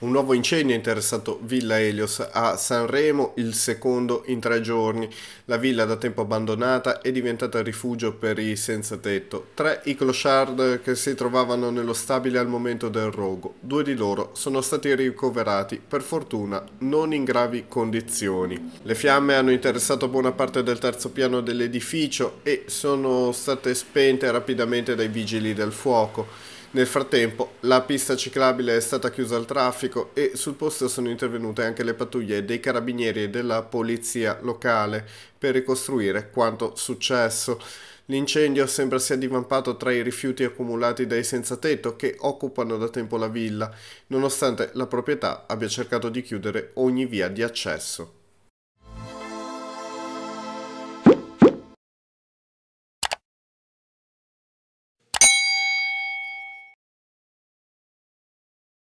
Un nuovo incendio ha interessato Villa Helios a Sanremo, il secondo in tre giorni. La villa da tempo abbandonata è diventata rifugio per i senza tetto. Tre i clochard che si trovavano nello stabile al momento del rogo. Due di loro sono stati ricoverati, per fortuna, non in gravi condizioni. Le fiamme hanno interessato buona parte del terzo piano dell'edificio e sono state spente rapidamente dai vigili del fuoco. Nel frattempo la pista ciclabile è stata chiusa al traffico e sul posto sono intervenute anche le pattuglie dei carabinieri e della polizia locale per ricostruire quanto successo. L'incendio sembra sia divampato tra i rifiuti accumulati dai senza tetto che occupano da tempo la villa, nonostante la proprietà abbia cercato di chiudere ogni via di accesso.